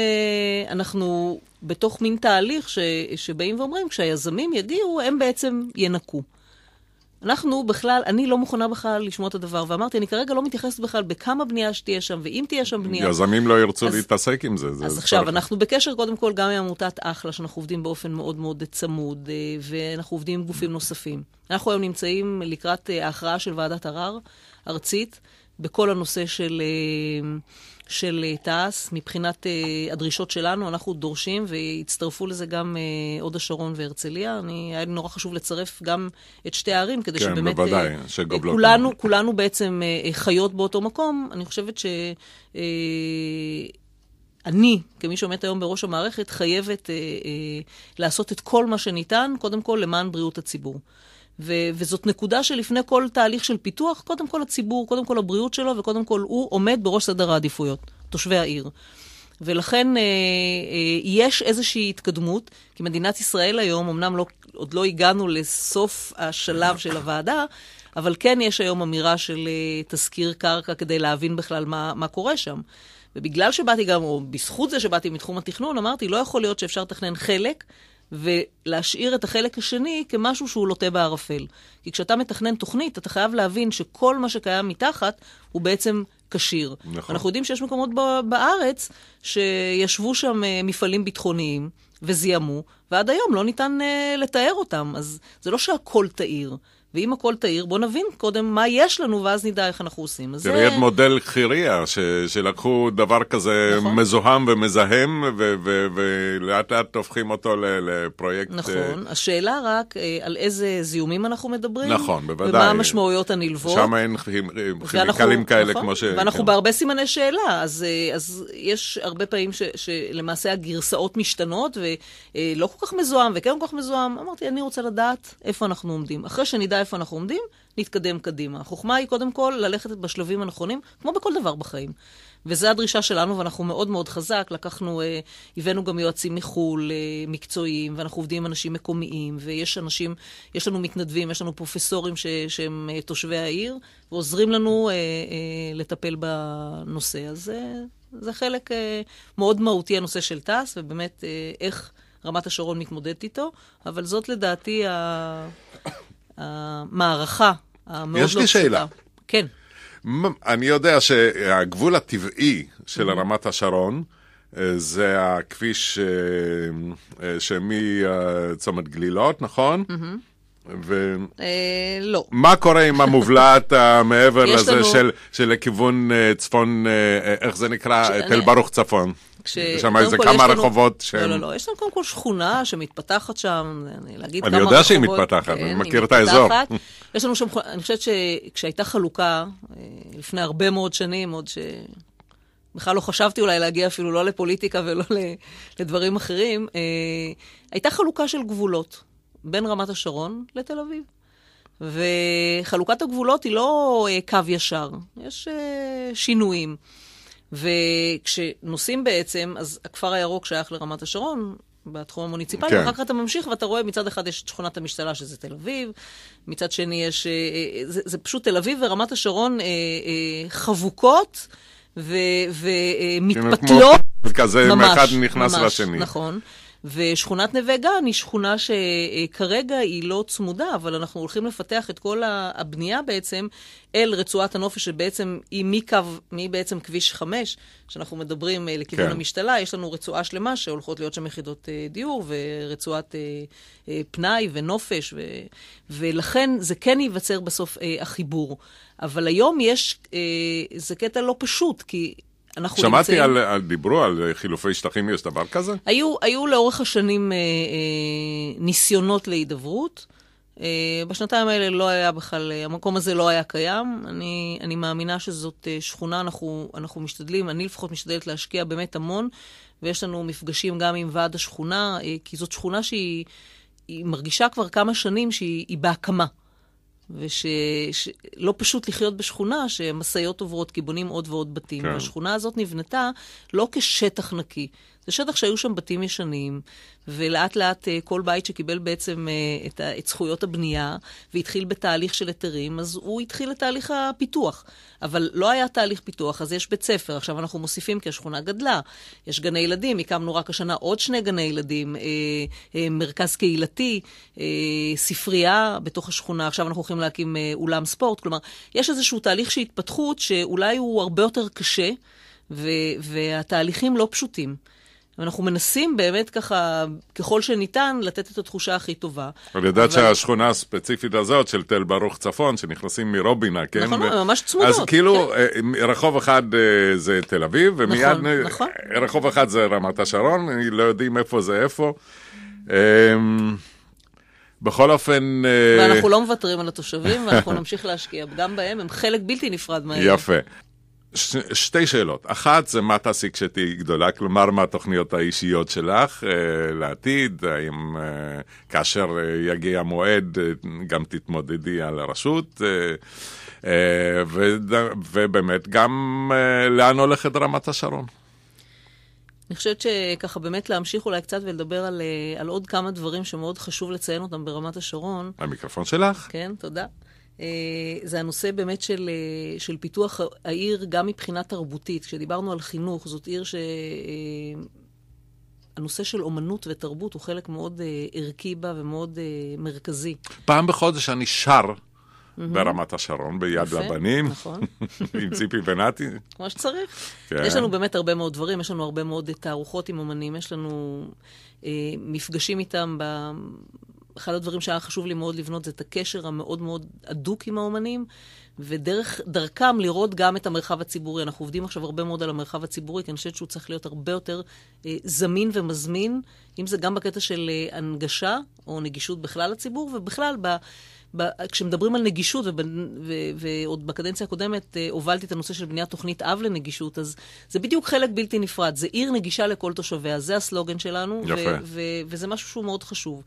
אנחנו בתוך מין תהליך ש, שבאים ואומרים, כשהיזמים יגיעו, הם בעצם ינקו. אנחנו בכלל, אני לא מוכנה בכלל לשמוע את הדבר, ואמרתי, אני כרגע לא מתייחסת בכלל בכמה בנייה שתהיה שם, ואם תהיה שם בנייה. יזמים לא ירצו אז, להתעסק עם זה. זה אז עכשיו, אנחנו בקשר קודם כל גם עם עמותת אחלה, שאנחנו עובדים באופן מאוד מאוד צמוד, אה, ואנחנו עובדים עם גופים נוספים. אנחנו היום נמצאים לקראת אה, ההכרעה של ועדת ערר ארצית, בכל הנושא של... אה, של אה, תעש מבחינת אה, הדרישות שלנו, אנחנו דורשים, והצטרפו לזה גם אה, הוד השרון והרצליה. אני, היה לי נורא חשוב לצרף גם את שתי הערים, כדי כן, שבאמת... כן, בוודאי, שגבלות. כולנו, כולנו בעצם uh, חיות באותו מקום. אני חושבת שאני, uh, כמי שעומדת היום בראש המערכת, חייבת uh, uh, לעשות את כל מה שניתן, קודם כל למען בריאות הציבור. ו- וזאת נקודה שלפני כל תהליך של פיתוח, קודם כל הציבור, קודם כל הבריאות שלו, וקודם כל הוא עומד בראש סדר העדיפויות, תושבי העיר. ולכן אה, אה, יש איזושהי התקדמות, כי מדינת ישראל היום, אמנם לא, עוד לא הגענו לסוף השלב של הוועדה, אבל כן יש היום אמירה של אה, תזכיר קרקע כדי להבין בכלל מה, מה קורה שם. ובגלל שבאתי גם, או בזכות זה שבאתי מתחום התכנון, אמרתי, לא יכול להיות שאפשר לתכנן חלק ולהשאיר את החלק השני כמשהו שהוא לוטה בערפל. כי כשאתה מתכנן תוכנית, אתה חייב להבין שכל מה שקיים מתחת הוא בעצם כשיר. נכון. אנחנו יודעים שיש מקומות בארץ שישבו שם אה, מפעלים ביטחוניים וזיהמו, ועד היום לא ניתן אה, לתאר אותם. אז זה לא שהכול תאיר. ואם הכל תאיר, בוא נבין קודם מה יש לנו, ואז נדע איך אנחנו עושים. תראי את מודל חיריה, אה, ש... שלקחו דבר כזה נכון. מזוהם ומזהם, ו... ו... ולאט לאט הופכים אותו לפרויקט... אה, נכון, uh... השאלה רק uh, על איזה זיהומים אנחנו מדברים. נכון, בוודאי. ומה המשמעויות הנלוות. שם אין כימיקלים ואנחנו... כאלה נכון? כמו ש... כן. ואנחנו כן. בהרבה סימני שאלה, אז, uh, אז יש הרבה פעמים ש, שלמעשה הגרסאות משתנות, ולא כל כך מזוהם וכן כל כך מזוהם. אמרתי, אני רוצה לדעת איפה אנחנו עומדים. אחרי שנדע איפה אנחנו עומדים, נתקדם קדימה. החוכמה היא קודם כל ללכת בשלבים הנכונים, כמו בכל דבר בחיים. וזו הדרישה שלנו, ואנחנו מאוד מאוד חזק. לקחנו, אה, הבאנו גם יועצים מחו"ל, אה, מקצועיים, ואנחנו עובדים עם אנשים מקומיים, ויש אנשים, יש לנו מתנדבים, יש לנו פרופסורים ש, שהם אה, תושבי העיר, ועוזרים לנו אה, אה, לטפל בנושא. הזה. אה, זה חלק אה, מאוד מהותי, הנושא של תעש, ובאמת אה, איך רמת השרון מתמודדת איתו, אבל זאת לדעתי ה... המערכה המאוד לא פשוטה. יש לי לא שאלה. כן. אני יודע שהגבול הטבעי של רמת השרון, אה, זה הכביש אה, אה, שמצומת גלילות, נכון? Mm-hmm. ו... אה, לא. מה קורה עם המובלעת המעבר אה, לזה לנו... של, שלכיוון אה, צפון, אה, איך זה נקרא? שאני... תל ברוך צפון. יש שם איזה כמה רחובות שהם... לא, לא, לא, יש לנו קודם כל שכונה שמתפתחת שם, אני להגיד כמה רחובות. אני יודע שהיא מתפתחת, כן, אני מכיר את האזור. יש לנו שם, אני חושבת שכשהייתה חלוקה, לפני הרבה מאוד שנים, עוד ש... בכלל לא חשבתי אולי להגיע אפילו לא לפוליטיקה ולא לדברים אחרים, הייתה חלוקה של גבולות. בין רמת השרון לתל אביב. וחלוקת הגבולות היא לא אה, קו ישר, יש אה, שינויים. וכשנוסעים בעצם, אז הכפר הירוק שייך לרמת השרון, בתחום המוניציפלי, כן. אחר כך אתה ממשיך ואתה רואה מצד אחד יש את שכונת המשתלה שזה תל אביב, מצד שני יש, אה, זה, זה פשוט תל אביב ורמת השרון חבוקות ומתפתלות. ו- כן, כזה ממש, מאחד נכנס ממש, לשני. נכון. ושכונת נווה גן היא שכונה שכרגע היא לא צמודה, אבל אנחנו הולכים לפתח את כל הבנייה בעצם אל רצועת הנופש, שבעצם היא מקו, מי בעצם כביש 5, שאנחנו מדברים אה, לכיוון כן. המשתלה, יש לנו רצועה שלמה שהולכות להיות שם יחידות אה, דיור ורצועת אה, פנאי ונופש, ו... ולכן זה כן ייווצר בסוף החיבור. אבל היום יש, זה קטע לא פשוט, כי אנחנו שמעתי נמצאים... שמעתי על, על, דיברו על חילופי שטחים, יש דבר כזה? היו, היו לאורך השנים אה, אה, ניסיונות להידברות. אה, בשנתיים האלה לא היה בכלל, המקום הזה לא היה קיים. אני, אני מאמינה שזאת אה, שכונה, אנחנו, אנחנו משתדלים, אני לפחות משתדלת להשקיע באמת המון, ויש לנו מפגשים גם עם ועד השכונה, אה, כי זאת שכונה שהיא מרגישה כבר כמה שנים שהיא בהקמה. ושלא וש... לא פשוט לחיות בשכונה שמשאיות עוברות כי בונים עוד ועוד בתים. כן. והשכונה הזאת נבנתה לא כשטח נקי, זה שטח שהיו שם בתים ישנים, ולאט לאט אה, כל בית שקיבל בעצם אה, את, זכויות הבנייה והתחיל בתהליך של היתרים, אז הוא התחיל את תהליך הפיתוח. אבל לא היה תהליך פיתוח, אז יש בית ספר, עכשיו אנחנו מוסיפים כי השכונה גדלה. יש גני ילדים, הקמנו רק השנה עוד שני גני ילדים, אה, מרכז קהילתי, ספרייה בתוך השכונה, עכשיו אנחנו הולכים להקים אולם ספורט. כלומר, יש איזשהו תהליך של התפתחות שאולי הוא הרבה יותר קשה. ו- והתהליכים לא פשוטים. ואנחנו מנסים באמת ככה, ככל שניתן, לתת את התחושה הכי טובה. אבל יודעת שהשכונה הספציפית הזאת של תל ברוך צפון, שנכנסים מרובינה, כן? נכון, ו... ממש צמודות. אז כאילו, כן. אה, רחוב אחד אה, זה תל אביב, נכון, ומיד... נכון, נכון. רחוב אחד זה רמת השרון, לא יודעים איפה זה איפה. אמ, בכל אופן... ואנחנו לא מוותרים על התושבים, ואנחנו נמשיך להשקיע גם בהם, הם חלק בלתי נפרד מהם. יפה. ש, שתי שאלות. אחת זה מה תעשי כשתהיי גדולה, כלומר, מה התוכניות האישיות שלך אה, לעתיד, האם אה, כאשר אה, יגיע המועד אה, גם תתמודדי על הרשות, אה, אה, ו, ובאמת גם אה, לאן הולכת רמת השרון. אני חושבת שככה באמת להמשיך אולי קצת ולדבר על, אה, על עוד כמה דברים שמאוד חשוב לציין אותם ברמת השרון. המיקרופון שלך. כן, תודה. אה, זה הנושא באמת של, אה, של פיתוח העיר גם מבחינה תרבותית. כשדיברנו על חינוך, זאת עיר שהנושא אה, של אומנות ותרבות הוא חלק מאוד ערכי בה ומאוד מרכזי. פעם בחודש אני שר ברמת השרון, ביד לבנים, נכון. עם ציפי ונתי. כמו שצריך. כן. יש לנו באמת הרבה מאוד דברים, יש לנו הרבה מאוד תערוכות עם אומנים, יש לנו מפגשים איתם אחד הדברים שהיה חשוב לי מאוד לבנות זה את הקשר המאוד מאוד הדוק עם האומנים, ודרכם לראות גם את המרחב הציבורי. אנחנו עובדים עכשיו הרבה מאוד על המרחב הציבורי, כי אני חושבת שהוא צריך להיות הרבה יותר אה, זמין ומזמין, אם זה גם בקטע של אה, הנגשה או נגישות בכלל לציבור, ובכלל ב... ב, כשמדברים על נגישות, וב, ו, ו... ועוד בקדנציה הקודמת אה, הובלתי את הנושא של בניית תוכנית אב לנגישות, אז זה בדיוק חלק בלתי נפרד. זה עיר נגישה לכל תושביה, זה הסלוגן שלנו, יפה. ו, ו, וזה משהו שהוא מאוד חשוב.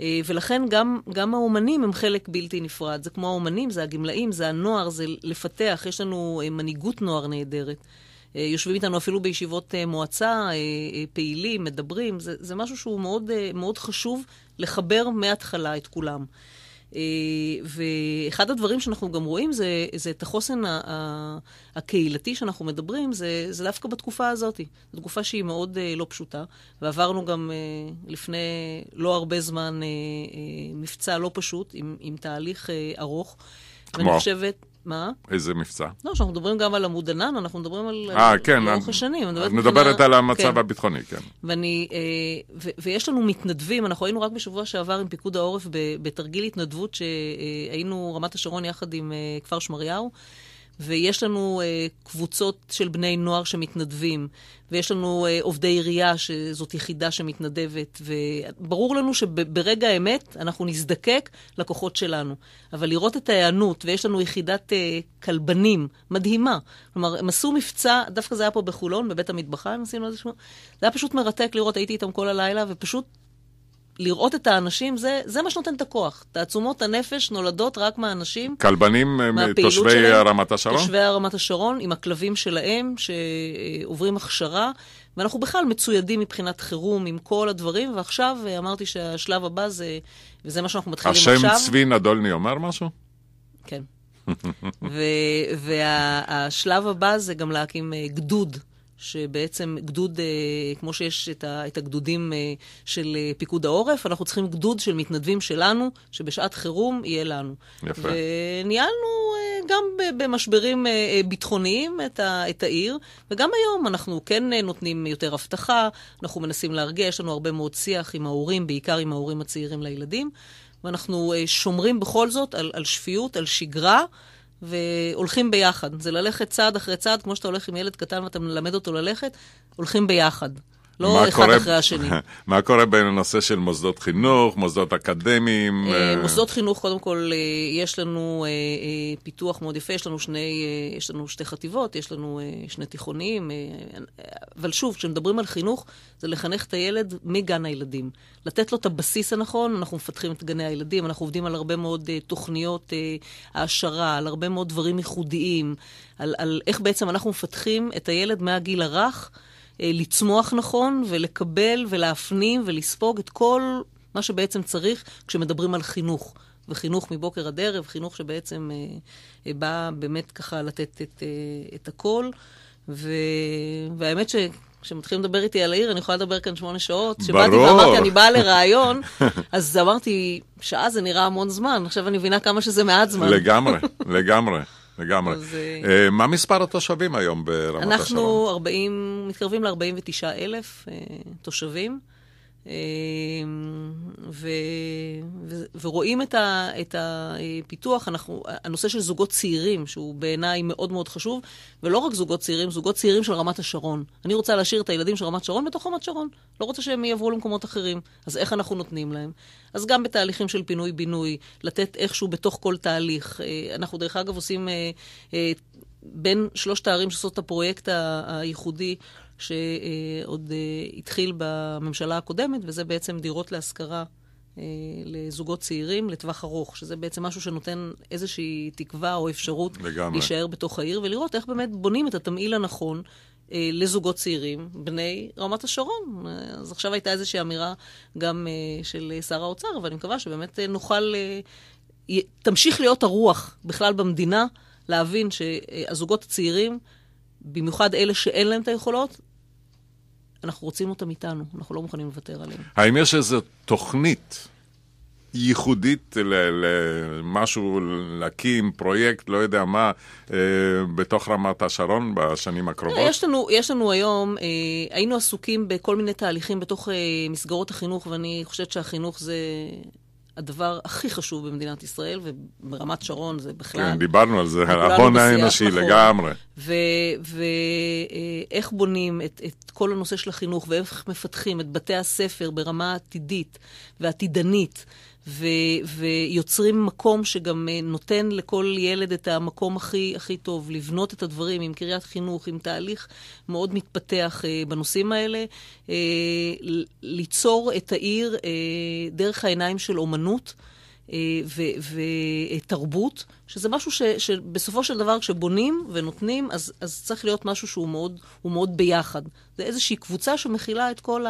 אה, ולכן גם, גם האומנים הם חלק בלתי נפרד. זה כמו האומנים, זה הגמלאים, זה הנוער, זה לפתח. יש לנו אה, מנהיגות נוער נהדרת. אה, יושבים איתנו אפילו בישיבות מועצה, פעילים, מדברים. זה, זה משהו שהוא מאוד, מאוד חשוב לחבר מההתחלה את כולם. אה, ואחד הדברים שאנחנו גם רואים זה, זה את החוסן ה- ה- הקהילתי שאנחנו מדברים, זה, זה דווקא בתקופה הזאת. זו תקופה שהיא מאוד uh, לא פשוטה, ועברנו גם uh, לפני לא הרבה זמן uh, uh, מבצע לא פשוט, עם, עם תהליך uh, ארוך. כמו? ואני חושבת... מה? איזה מבצע? לא, שאנחנו מדברים גם על עמוד ענן, אנחנו מדברים על... אה, כן. לאורך השנים. את מדברת על המצב כן. הביטחוני, כן. ואני... אה, ויש לנו מתנדבים, אנחנו היינו רק בשבוע שעבר עם פיקוד העורף בתרגיל התנדבות שהיינו רמת השרון יחד עם אה, כפר שמריהו. ויש לנו uh, קבוצות של בני נוער שמתנדבים, ויש לנו uh, עובדי עירייה, שזאת יחידה שמתנדבת, וברור לנו שברגע האמת אנחנו נזדקק לכוחות שלנו. אבל לראות את ההיענות, ויש לנו יחידת uh, כלבנים מדהימה. כלומר, הם עשו מבצע, דווקא זה היה פה בחולון, בבית המטבחה, הם עשינו איזה איזשהו... זה היה פשוט מרתק לראות, הייתי איתם כל הלילה, ופשוט לראות את האנשים, זה, זה מה שנותן את הכוח. תעצומות הנפש נולדות רק מהאנשים. כלבנים אה, תושבי רמת השרון? תושבי רמת השרון, עם הכלבים שלהם, שעוברים הכשרה. ואנחנו בכלל מצוידים מבחינת חירום עם כל הדברים, ועכשיו אה, אמרתי שהשלב הבא זה, וזה מה שאנחנו מתחילים השם עכשיו. השם צבי נדולני אומר משהו? כן. והשלב וה, הבא זה גם להקים אה, גדוד. שבעצם גדוד, אה, כמו שיש את, הגדודים אה, של אה, פיקוד העורף, אנחנו צריכים גדוד של מתנדבים שלנו, שבשעת חירום יהיה לנו. יפה. וניהלנו גם במשברים ביטחוניים את, את העיר, וגם היום אנחנו כן נותנים יותר אבטחה, אנחנו מנסים להרגיע, יש לנו הרבה מאוד שיח עם ההורים, בעיקר עם ההורים הצעירים לילדים, ואנחנו שומרים בכל זאת על, על שפיות, על שגרה. והולכים ביחד. זה ללכת צעד אחרי צעד, כמו שאתה הולך עם ילד קטן ואתה מלמד אותו ללכת, הולכים ביחד. לא אחד קורה, אחרי השני. מה קורה בין הנושא של מוסדות חינוך, מוסדות אקדמיים? אה, אה, מוסדות חינוך, קודם כל, אה, יש לנו פיתוח מאוד יפה, יש לנו, שני, יש לנו שתי חטיבות, יש לנו שני תיכוניים, אבל שוב, כשמדברים על חינוך, זה לחנך את הילד מגן הילדים. לתת לו את הבסיס הנכון, אנחנו מפתחים את גני הילדים, אנחנו עובדים על הרבה מאוד תוכניות העשרה, על הרבה מאוד דברים ייחודיים, על, על איך בעצם אנחנו מפתחים את הילד מהגיל הרך. אה, לצמוח נכון ולקבל ולהפנים ולספוג את כל מה שבעצם צריך כשמדברים על חינוך. וחינוך מבוקר עד ערב, חינוך שבעצם אה, אה, בא באמת ככה לתת את, אה, את הכל. ו... והאמת שכשמתחילים לדבר איתי על העיר, אני יכולה לדבר כאן שמונה שעות. כשבאתי ואמרתי, אני באה לראיון, אז אמרתי, שעה זה נראה המון זמן, עכשיו אני מבינה כמה שזה מעט זמן. לגמרי, לגמרי. לגמרי. אז... uh, מה מספר התושבים היום ברמת השרון? אנחנו 40, מתקרבים ל-49 אלף אה, תושבים. אמ, ו, ו, ורואים את, ה, את הפיתוח, אנחנו, הנושא של זוגות צעירים, שהוא בעיניי מאוד מאוד חשוב, ולא רק זוגות צעירים, זוגות צעירים של רמת השרון. אני רוצה להשאיר את הילדים של רמת שרון בתוך רמת שרון, לא רוצה שהם יעברו למקומות אחרים, אז איך אנחנו נותנים להם? אז גם בתהליכים של פינוי-בינוי, לתת איכשהו בתוך כל תהליך. אה, אנחנו דרך אגב עושים אה, אה, בין שלושת הערים שעושות את הפרויקט הייחודי, שעוד אה, התחיל בממשלה הקודמת, וזה בעצם דירות להשכרה אה, לזוגות צעירים לטווח ארוך, שזה בעצם משהו שנותן איזושהי תקווה או אפשרות לגמרי. להישאר בתוך העיר ולראות איך באמת בונים את התמהיל הנכון. אה, לזוגות צעירים, בני רמת השרון. אז עכשיו הייתה איזושהי אמירה גם של שר האוצר, ואני מקווה שבאמת נוכל, תמשיך להיות הרוח בכלל במדינה, להבין שהזוגות הצעירים במיוחד אלה שאין להם את היכולות, אנחנו רוצים אותם איתנו, אנחנו לא מוכנים לוותר עליהם. האם יש איזו תוכנית ייחודית למשהו, להקים פרויקט, לא יודע מה, אה, בתוך רמת השרון בשנים הקרובות? יש לנו, יש לנו היום, אה, היינו עסוקים בכל מיני תהליכים בתוך אה, מסגרות החינוך, ואני חושבת שהחינוך זה הדבר הכי חשוב במדינת ישראל, וברמת שרון זה בכלל... כן, דיברנו על זה, על ההון האנושי נכון. לגמרי. ואיך אה, בונים את, את כל הנושא של החינוך, ואיך מפתחים את בתי הספר ברמה עתידית ועתידנית. ו, ויוצרים מקום שגם אה, נותן לכל ילד את המקום הכי, הכי טוב, לבנות את הדברים עם קריית חינוך, עם תהליך מאוד מתפתח אה, בנושאים האלה, אה, ליצור את העיר דרך העיניים של אומנות ותרבות. שזה משהו ש, שבסופו של דבר כשבונים ונותנים, אז, אז צריך להיות משהו שהוא מאוד, מאוד ביחד. זה איזושהי קבוצה שמכילה את כל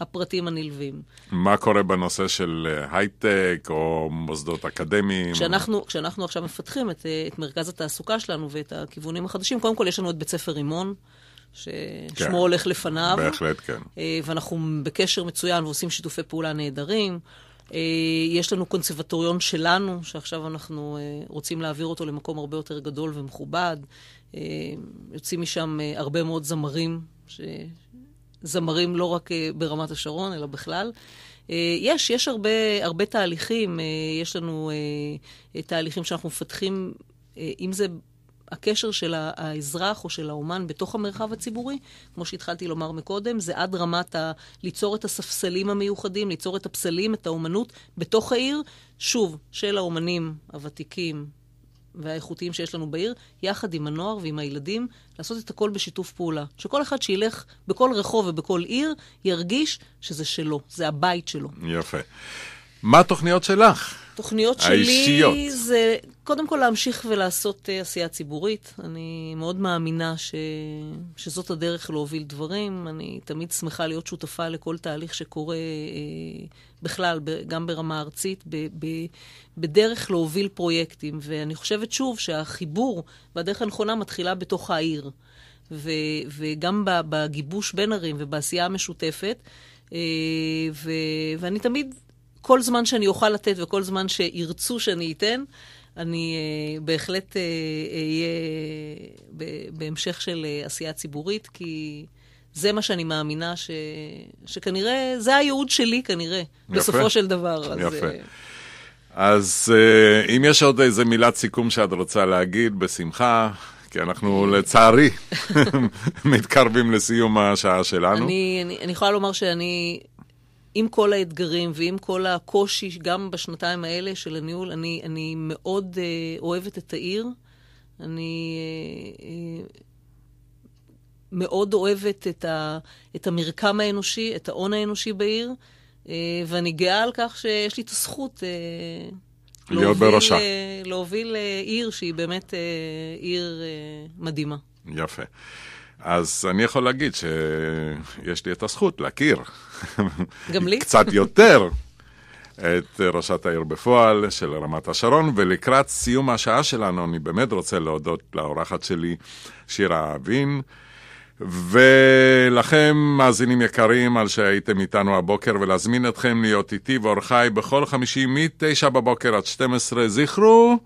הפרטים הנלווים. מה קורה בנושא של אה, הייטק או מוסדות אקדמיים? כשאנחנו, כשאנחנו עכשיו מפתחים את, אה, את מרכז התעסוקה שלנו ואת הכיוונים החדשים, קודם כל יש לנו את בית ספר רימון. כן. ששמו כן, הולך לפניו. בהחלט, כן. אה, ואנחנו בקשר מצוין ועושים שיתופי פעולה נהדרים. אה, יש לנו קונסרבטוריון שלנו, שעכשיו אנחנו אה, רוצים להעביר אותו למקום הרבה יותר גדול ומכובד. אה, יוצאים משם הרבה מאוד זמרים, ש... זמרים לא רק ברמת השרון, אלא בכלל. יש, יש הרבה, הרבה תהליכים. יש לנו תהליכים שאנחנו מפתחים, אם זה הקשר של האזרח או של האומן בתוך המרחב הציבורי, כמו שהתחלתי לומר מקודם, זה עד רמת ה... ליצור את הספסלים המיוחדים, ליצור את הפסלים, את האומנות, בתוך העיר, שוב, של האומנים הוותיקים והאיכותיים שיש לנו בעיר, יחד עם הנוער ועם הילדים, לעשות את הכל בשיתוף פעולה. שכל אחד שילך בכל רחוב ובכל עיר, ירגיש שזה שלו, זה הבית שלו. יפה. מה התוכניות שלך? התוכניות שלי האישיות. זה קודם כל להמשיך ולעשות אה, עשייה ציבורית. אני מאוד מאמינה ש... שזאת הדרך להוביל דברים. אני תמיד שמחה להיות שותפה לכל תהליך שקורה אה, בכלל, גם ברמה הארצית, ב... ב... בדרך להוביל פרויקטים. ואני חושבת שוב שהחיבור והדרך הנכונה מתחילה בתוך העיר. ו... וגם בגיבוש בין ערים ובעשייה המשותפת. אה, ו... ואני תמיד... כל זמן שאני אוכל לתת וכל זמן שירצו שאני אתן, אני אה, בהחלט אה, אהיה בהמשך של אה, עשייה ציבורית, כי זה מה שאני מאמינה, ש... שכנראה, זה הייעוד שלי כנראה, יפה. בסופו של דבר. אז... יפה. אז אם יש עוד איזה מילת סיכום שאת רוצה להגיד, בשמחה. כי אנחנו לצערי מתקרבים לסיום השעה שלנו. אני, אני, אני יכולה לומר שאני עם כל האתגרים ועם כל הקושי, גם בשנתיים האלה של הניהול, אני, אני מאוד אה, אוהבת את העיר. אני אה, אה, מאוד אוהבת את, ה, את המרקם האנושי, את ההון האנושי בעיר, אה, ואני גאה על כך שיש לי את הזכות אה, להיות להוביל, בראשה. אה, להוביל אה, עיר שהיא באמת אה, עיר אה, מדהימה. יפה. אז אני יכול להגיד שיש לי את הזכות להכיר. גם לי? קצת יותר. את ראשת העיר בפועל של רמת השרון, ולקראת סיום השעה שלנו אני באמת רוצה להודות לאורחת שלי, שירה אבין. ולכם, מאזינים יקרים, על שהייתם איתנו הבוקר, ולהזמין אתכם להיות איתי ואורחיי בכל חמישי מ-9 בבוקר עד 12. זכרו,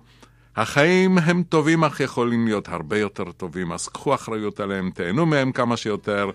החיים הם טובים אך יכולים להיות הרבה יותר טובים, אז קחו אחריות עליהם, תהנו מהם כמה שיותר.